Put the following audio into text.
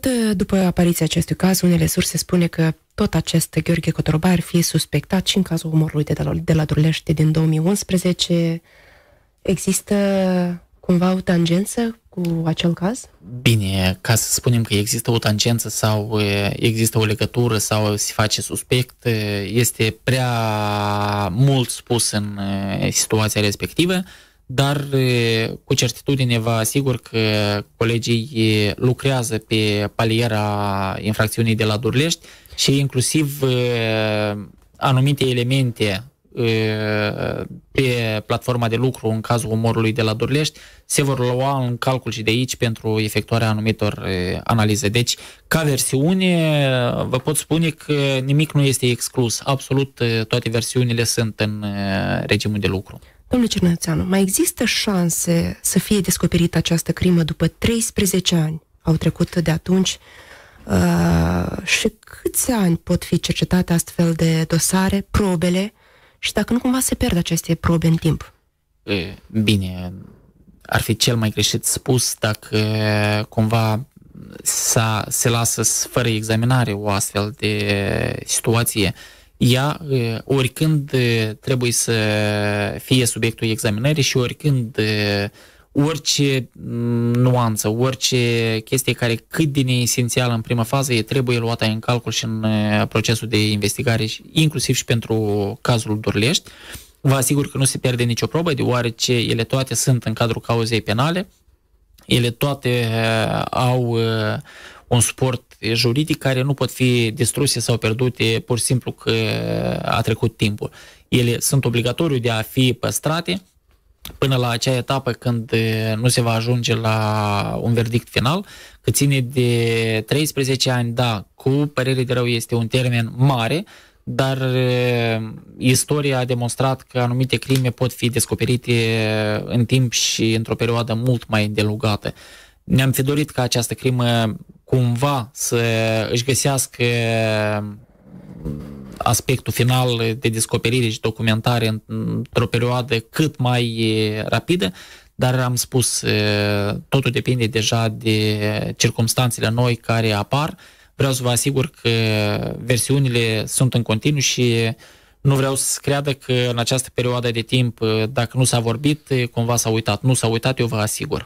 Tot eh, după apariția acestui caz, unele surse spune că tot acest Gheorghe Cotoroba ar fi suspectat și în cazul omorului de la, de la Durlește din 2011. Există cumva o tangență cu acel caz? Bine, ca să spunem că există o tangență sau eh, există o legătură sau se face suspect, eh, este prea mult spus în situația respectivă dar cu certitudine vă asigur că colegii lucrează pe paliera infracțiunii de la Durlești și inclusiv anumite elemente pe platforma de lucru în cazul umorului de la Durlești se vor lua în calcul și de aici pentru efectuarea anumitor analize. Deci, ca versiune, vă pot spune că nimic nu este exclus. Absolut toate versiunile sunt în regimul de lucru. Domnule Cernețeanu, mai există șanse să fie descoperită această crimă după 13 ani? Au trecut de atunci uh, și câți ani pot fi cercetate astfel de dosare, probele și dacă nu cumva se pierd aceste probe în timp? E, bine, ar fi cel mai greșit spus dacă cumva s se lasă fără examinare o astfel de situație ea oricând trebuie să fie subiectul examinării și oricând orice mm, nuanță, orice chestie care cât din esențială în prima fază e trebuie luată în calcul și în procesul de investigare, inclusiv și pentru cazul Durlești. Vă asigur că nu se pierde nicio probă, deoarece ele toate sunt în cadrul cauzei penale, ele toate au un sport juridic care nu pot fi distruse sau pierdute pur și simplu că a trecut timpul. Ele sunt obligatoriu de a fi păstrate până la acea etapă când nu se va ajunge la un verdict final, că ține de 13 ani, da, cu părere de rău este un termen mare, dar istoria a demonstrat că anumite crime pot fi descoperite în timp și într-o perioadă mult mai îndelugată. Ne-am fi dorit ca această crimă cumva să își găsească mm, aspectul final de descoperire și documentare într-o perioadă cât mai rapidă, dar am spus, totul depinde deja de circumstanțele noi care apar. Vreau să vă asigur că versiunile sunt în continuu și nu vreau să creadă că în această perioadă de timp, dacă nu s-a vorbit, cumva s-a uitat. Nu s-a uitat, eu vă asigur.